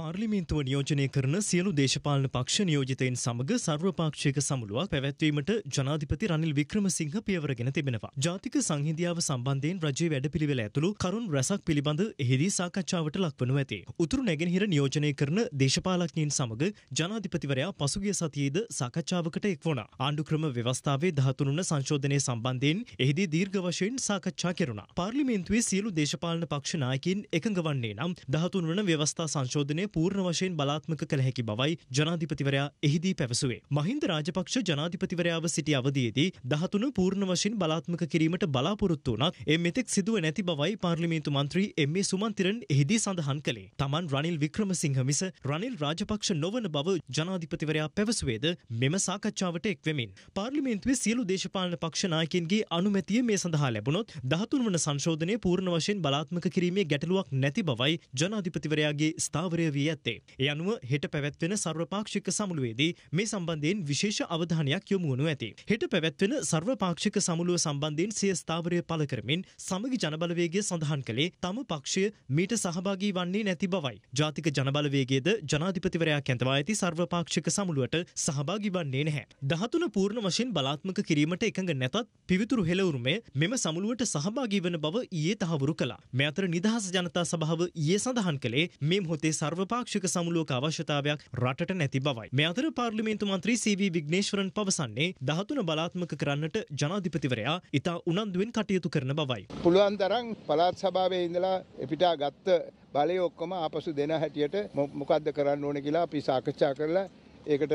පාර්ලිමේන්තුව නියෝජනය කරන සියලු දේශපාලන පක්ෂ නියෝජිතයින් සමග සර්වපාක්ෂික සමුළුවක් පැවැත්වීමට ජනාධිපති රනිල් වික්‍රමසිංහ පියවරගෙන තිබෙනවා. ජාතික සංහිඳියාව සම්බන්ධයෙන් රජයේ වැඩපිළිවෙල ඇතුළු කරුණු රැසක් පිළිබඳ එහිදී සාකච්ඡාවට ලක්වනු ඇති. උතුරු නැගෙනහිර නියෝජනය කරන දේශපාලඥයින් සමග ජනාධිපතිවරයා පසුගිය සතියේද සාකච්ඡාවකට එක් වුණා. ආණ්ඩුක්‍රම ව්‍යවස්ථාවේ 13 සංශෝධනය සම්බන්ධයෙන් එහිදී දීර්ඝ වශයෙන් සාකච්ඡා කෙරුණා. පාර්ලිමේන්තුවේ සියලු දේශපාලන පක්ෂ නායකයින් එකඟ වන්නේ නම් 13 වන ව්‍යවස්ථා සංශෝධනය පූර්ණ වශයෙන් බලාත්මක කළ හැකි බවයි ජනාධිපතිවරයා එහිදී පැවසුවේ. මහින්ද රාජපක්ෂ ජනාධිපතිවරයාව සිටි අවධියේදී 13 පූර්ණ වශයෙන් බලාත්මක කිරීමට බලාපොරොත්තු වුණත් ඒ මෙතෙක් සිදුව නැති බවයි පාර්ලිමේන්තු මන්ත්‍රී එම්.ඒ. සුමන්තිරන් එහිදී සඳහන් කළේ. තමන් රනිල් වික්‍රමසිංහ මිස රනිල් රාජපක්ෂ නොවන බව ජනාධිපතිවරයා පැවසුවේද මෙම සාකච්ඡාවට එක්වෙමින්. පාර්ලිමේන්තුවේ සියලු දේශපාලන පක්ෂ නායකයන්ගේ අනුමැතිය මේ සඳහා ලැබුණොත් 13 වන සංශෝධනය පූර්ණ වශයෙන් බලාත්මක කිරීමේ ගැටලුවක් නැති බවයි ජනාධිපතිවරයාගේ ස්ථාවරය නිර්ණය වී ඇත්තේ. ඒ අනුව හෙට පැවැත්වෙන සර්වපාක්ෂික සමුළුවේදී මේ සම්බන්ධයෙන් විශේෂ අවධානයක් යොමු වනු ඇති. හෙට පැවැත්වෙන සර්වපාක්ෂික සමුළුව සම්බන්ධයෙන් සිය ස්ථාවරය පළ කරමින් සමගි ජනබලවේගය සඳහන් කළේ තම පක්ෂය මීට සහභාගී වන්නේ නැති බවයි. ජාතික ජනබලවේගයේද ජනාධිපතිවරයා කැඳවා ඇති සර්වපාක්ෂික සමුළුවට සහභාගී වන්නේ නැහැ. 13 පූර්ණ වශයෙන් බලාත්මක කිරීමට එකඟ නැතත් පිවිතුරු හෙළවුරුමය මෙම සමුළුවට සහභාගී වන බව ඊයේ තහවුරු කළා. මේ අතර නිදහස් ජනතා සභාව ඊයේ සඳහන් කළේ මේ මොහොතේ සර්ව සර්වපාක්ෂික සමුලෝක අවශ්‍යතාවයක් රටට නැති බවයි. මේ අතර පාර්ලිමේන්තු මන්ත්‍රී සීවී විග්නේශ්වරන් පවසන්නේ 13 බලාත්මක කරන්නට ජනාධිපතිවරයා ඉතා උනන්දුවෙන් කටයුතු කරන බවයි. පුළුවන් තරම් පළාත් සභාවේ ඉඳලා එපිටා ගත්ත බලය ඔක්කොම ආපසු දෙන හැටියට මොකද්ද කරන්න ඕනේ කියලා අපි සාකච්ඡා කරලා ඒකට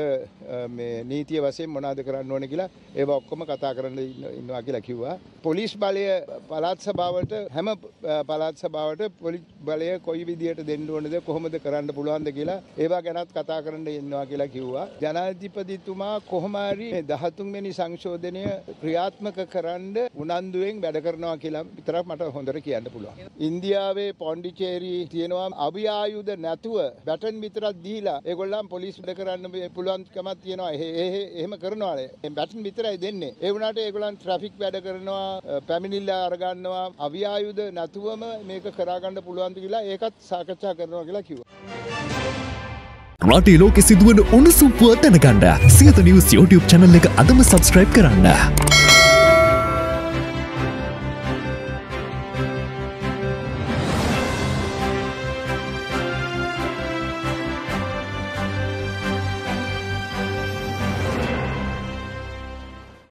මේ නීතිය වශයෙන් මොනාද කරන්න ඕන කියලා ඒව ඔක්කොම කතා කරන්න ඉන්නවා කියලා කිව්වා. පොලිස් බලය පළාත් සභාවට හැම පළාත් සභාවට පොලිස් බලය කොයි විදියට දෙන්න ඕනද කොහොමද කරන්න පුළුවන්ද කියලා ඒවා ගැනත් කතා කරන්න ඉන්නවා කියලා කිව්වා. ජනාධිපතිතුමා කොහොම හරි 13 වෙනි සංශෝධනය ක්‍රියාත්මක කරන්න උනන්දුවෙන් වැඩ කරනවා කියලා විතරක් මට හොඳට කියන්න පුළුවන්. ඉන්දියාවේ පොන්ඩිචේරි තියෙනවා අභිආයුධ නැතුව බැටන් විතරක් දීලා ඒගොල්ලන් පොලිස් වැඩ කරන්න පුළුවන්කමක් තියෙනවා එහෙම කරනවානේ බැටන් විතරයි දෙන්නේ ඒ වුණාට ඒගොල්ලන් ට්‍රැෆික් වැඩ කරනවා පැමිණිල්ල අරගන්නවා අවියායුධ නැතුවම මේක කරාගන්න පුළුවන් කියලා ඒකත් සාකච්ඡා කරනවා කියලා කිව්වා රටේ ලෝකෙ සිදුවන උණුසුම් පුව දැනගන්න සියත නිවුස් YouTube channel එක අදම subscribe කරන්න